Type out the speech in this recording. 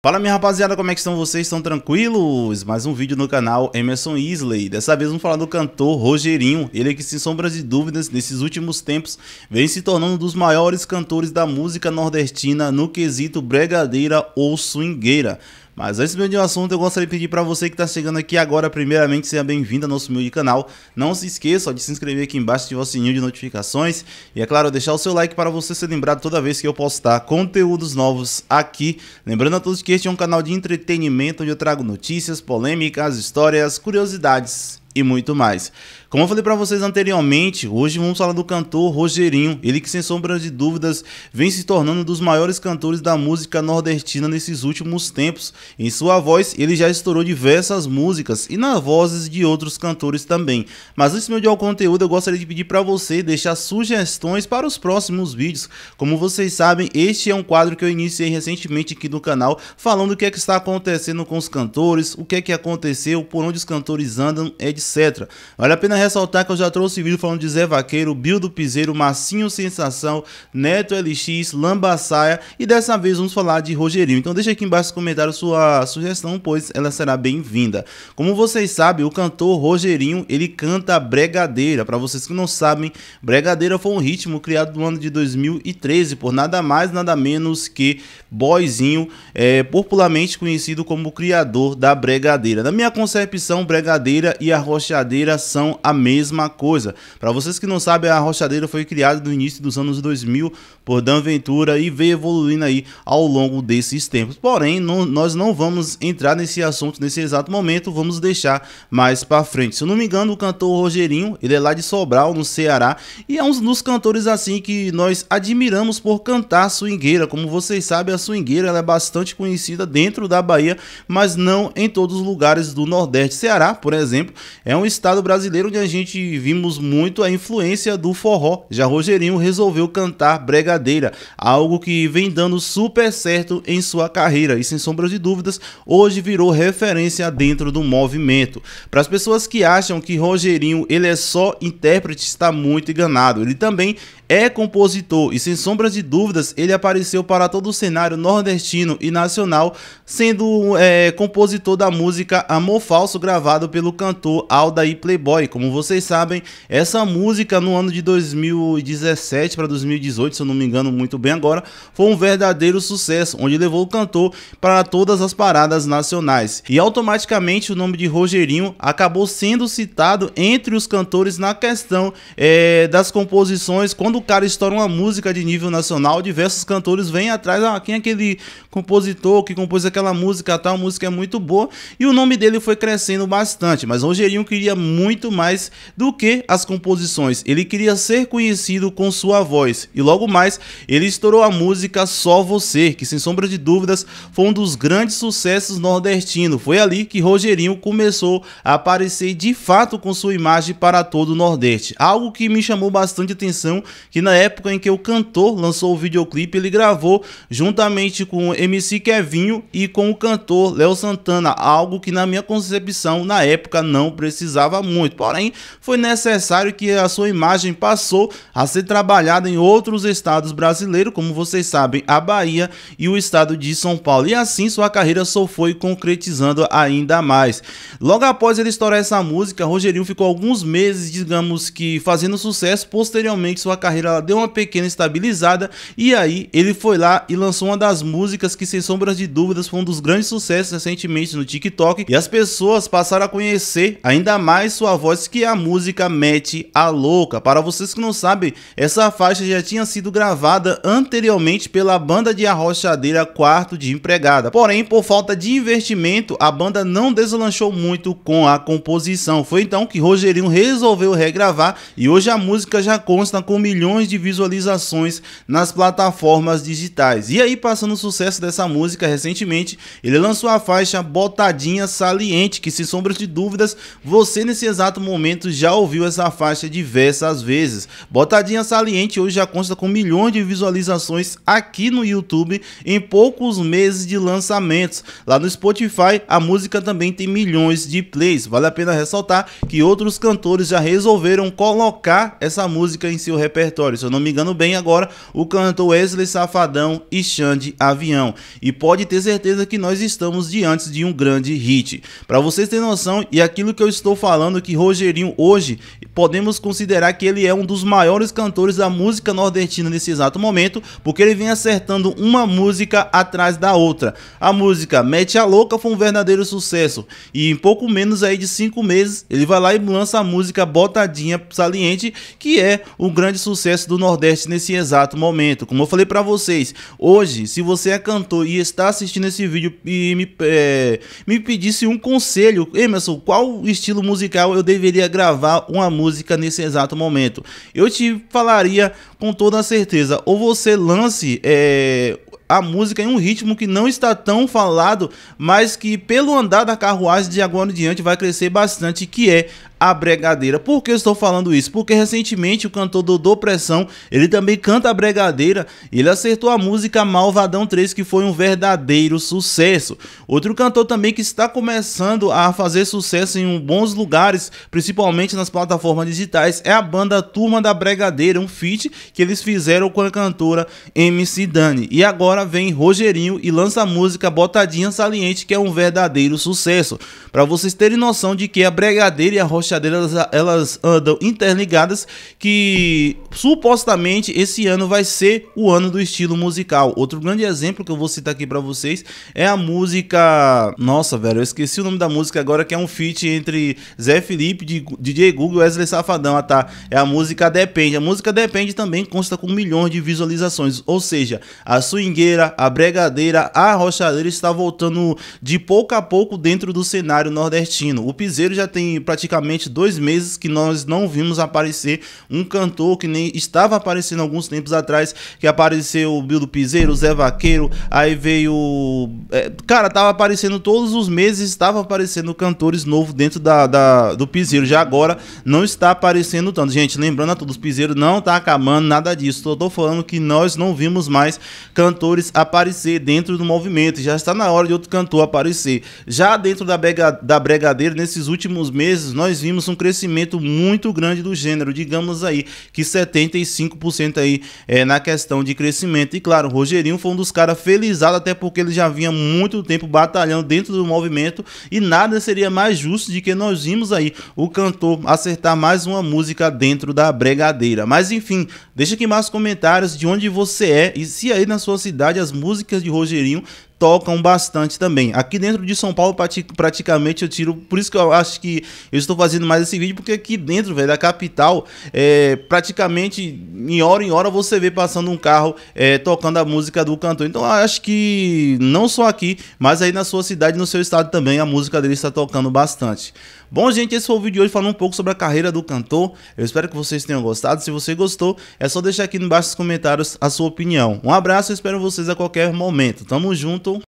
Fala minha rapaziada, como é que estão vocês? Estão tranquilos? Mais um vídeo no canal Emerson Isley. Dessa vez vamos falar do cantor Rogerinho, ele que sem sombras de dúvidas, nesses últimos tempos, vem se tornando um dos maiores cantores da música nordestina no quesito bregadeira ou swingueira. Mas antes de um assunto, eu gostaria de pedir para você que está chegando aqui agora, primeiramente, seja bem-vindo ao nosso humilde canal. Não se esqueça de se inscrever aqui embaixo, ativar o sininho de notificações e, é claro, deixar o seu like para você ser lembrado toda vez que eu postar conteúdos novos aqui. Lembrando a todos que este é um canal de entretenimento onde eu trago notícias, polêmicas, histórias, curiosidades e muito mais. Como eu falei para vocês anteriormente, hoje vamos falar do cantor Rogerinho, ele que sem sombra de dúvidas vem se tornando um dos maiores cantores da música nordestina nesses últimos tempos. Em sua voz, ele já estourou diversas músicas e nas vozes de outros cantores também. Mas antes meu de ao conteúdo, eu gostaria de pedir para você deixar sugestões para os próximos vídeos. Como vocês sabem, este é um quadro que eu iniciei recentemente aqui no canal, falando o que é que está acontecendo com os cantores, o que é que aconteceu, por onde os cantores andam, etc. Vale a pena ressaltar que eu já trouxe vídeo falando de Zé Vaqueiro, Bill do Piseiro, Massinho Sensação, Neto LX, Lambaçaia e dessa vez vamos falar de Rogerinho. Então deixa aqui embaixo no comentário sua sugestão, pois ela será bem-vinda. Como vocês sabem, o cantor Rogerinho, ele canta bregadeira. Para vocês que não sabem, bregadeira foi um ritmo criado no ano de 2013 por nada mais, nada menos que Boizinho, é, popularmente conhecido como criador da bregadeira. Na minha concepção, bregadeira e a rochadeira são a mesma coisa. Para vocês que não sabem, a rochadeira foi criada no início dos anos 2000 por Dan Ventura e veio evoluindo aí ao longo desses tempos. Porém, não, nós não vamos entrar nesse assunto nesse exato momento, vamos deixar mais para frente. Se eu não me engano, o cantor Rogerinho, ele é lá de Sobral, no Ceará, e é um dos cantores assim que nós admiramos por cantar swingueira. Como vocês sabem, a swingueira é bastante conhecida dentro da Bahia, mas não em todos os lugares do Nordeste. Ceará, por exemplo, é um estado brasileiro onde a gente vimos muito a influência do forró. Já Rogerinho resolveu cantar bregadeira, algo que vem dando super certo em sua carreira e sem sombras de dúvidas, hoje virou referência dentro do movimento. Para as pessoas que acham que Rogerinho ele é só intérprete, está muito enganado. Ele também é compositor e sem sombras de dúvidas ele apareceu para todo o cenário nordestino e nacional, sendo é, compositor da música Amor Falso gravado pelo cantor Aldaí Playboy. Como vocês sabem, essa música no ano de 2017 para 2018, se eu não me engano muito bem agora, foi um verdadeiro sucesso, onde levou o cantor para todas as paradas nacionais. E automaticamente o nome de Rogerinho acabou sendo citado entre os cantores na questão é, das composições. Quando o cara estoura uma música de nível nacional, diversos cantores vêm atrás, ah, quem é aquele compositor que compôs aquela música, tal música é muito boa, e o nome dele foi crescendo bastante, mas Rogerinho Serginho queria muito mais do que as composições. Ele queria ser conhecido com sua voz. E logo mais, ele estourou a música Só Você, que sem sombra de dúvidas foi um dos grandes sucessos nordestinos. Foi ali que Rogerinho começou a aparecer de fato com sua imagem para todo o Nordeste. Algo que me chamou bastante atenção, que na época em que o cantor lançou o videoclipe, ele gravou juntamente com o MC Kevinho e com o cantor Léo Santana, algo que na minha concepção na época não precisava precisava muito. Porém, foi necessário que a sua imagem passou a ser trabalhada em outros estados brasileiros, como vocês sabem, a Bahia e o estado de São Paulo. E assim sua carreira só foi concretizando ainda mais. Logo após ele estourar essa música, Rogerinho ficou alguns meses, digamos que, fazendo sucesso. Posteriormente, sua carreira deu uma pequena estabilizada e aí ele foi lá e lançou uma das músicas que, sem sombras de dúvidas, foi um dos grandes sucessos recentemente no TikTok e as pessoas passaram a conhecer a ainda mais sua voz que a música mete a louca. Para vocês que não sabem, essa faixa já tinha sido gravada anteriormente pela banda de arrochadeira Quarto de Empregada. Porém, por falta de investimento, a banda não deslanchou muito com a composição. Foi então que Rogerinho resolveu regravar e hoje a música já consta com milhões de visualizações nas plataformas digitais. E aí, passando o sucesso dessa música recentemente, ele lançou a faixa Botadinha Saliente, que se sombras de dúvidas você nesse exato momento já ouviu essa faixa diversas vezes. Botadinha Saliente hoje já consta com milhões de visualizações aqui no YouTube em poucos meses de lançamentos. Lá no Spotify, a música também tem milhões de plays. Vale a pena ressaltar que outros cantores já resolveram colocar essa música em seu repertório. Se eu não me engano bem agora, o cantor Wesley Safadão e Xande Avião. E pode ter certeza que nós estamos diante de um grande hit. Para vocês terem noção, e aquilo que eu estou falando que Rogerinho hoje podemos considerar que ele é um dos maiores cantores da música nordestina nesse exato momento, porque ele vem acertando uma música atrás da outra. A música Mete a Louca foi um verdadeiro sucesso e em pouco menos aí de cinco meses ele vai lá e lança a música Botadinha Saliente, que é o grande sucesso do Nordeste nesse exato momento. Como eu falei para vocês, hoje, se você é cantor e está assistindo esse vídeo e me, é, me pedisse um conselho, Emerson, qual estilo estilo musical eu deveria gravar uma música nesse exato momento? Eu te falaria com toda certeza, ou você lance é, a música em um ritmo que não está tão falado, mas que pelo andar da carruagem de agora em diante vai crescer bastante, que é a bregadeira. Por que eu estou falando isso? Porque recentemente o cantor Dodô Pressão, ele também canta a bregadeira, ele acertou a música Malvadão 3, que foi um verdadeiro sucesso. Outro cantor também que está começando a fazer sucesso em bons lugares, principalmente nas plataformas digitais, é a banda Turma da Bregadeira, um feat que eles fizeram com a cantora MC Dani. E agora vem Rogerinho e lança a música Botadinha Saliente, que é um verdadeiro sucesso. Para vocês terem noção de que é a bregadeira e a rocha rochadeiras elas, elas andam interligadas, que supostamente esse ano vai ser o ano do estilo musical. Outro grande exemplo que eu vou citar aqui para vocês é a música, nossa, velho, eu esqueci o nome da música agora que é um feat entre Zé Felipe, DJ Google e Wesley Safadão, ah, tá? É a música Depende. A música Depende também consta com milhões de visualizações, ou seja, a swingueira, a bregadeira, a rochadeira está voltando de pouco a pouco dentro do cenário nordestino. O piseiro já tem praticamente praticamente dois meses que nós não vimos aparecer um cantor que nem estava aparecendo alguns tempos atrás, que apareceu o Bildo Piseiro, o Zé Vaqueiro, aí veio. É, cara, tava aparecendo todos os meses, estava aparecendo cantores novos dentro da, da, do Piseiro. Já agora não está aparecendo tanto. Gente, lembrando a todos, Piseiro não tá acabando, nada disso. Tô, tô falando que nós não vimos mais cantores aparecer dentro do movimento. Já está na hora de outro cantor aparecer. Já dentro da, brega, da Bregadeira, nesses últimos meses, nós vimos vimos um crescimento muito grande do gênero, digamos aí que 75% aí é, na questão de crescimento. E claro, o Rogerinho foi um dos caras felizado, até porque ele já vinha muito tempo batalhando dentro do movimento e nada seria mais justo de que nós vimos aí o cantor acertar mais uma música dentro da bregadeira. Mas enfim, deixa aqui mais comentários de onde você é e se aí na sua cidade as músicas de Rogerinho tocam bastante também. Aqui dentro de São Paulo, praticamente eu tiro. Por isso que eu acho que eu estou fazendo mais esse vídeo, porque aqui dentro, velho, da capital, é, praticamente em hora em hora você vê passando um carro é, tocando a música do cantor. Então eu acho que não só aqui, mas aí na sua cidade, no seu estado também, a música dele está tocando bastante. Bom, gente, esse foi o vídeo de hoje falando um pouco sobre a carreira do cantor. Eu espero que vocês tenham gostado. Se você gostou, é só deixar aqui embaixo nos comentários a sua opinião. Um abraço, e espero vocês a qualquer momento. Tamo junto.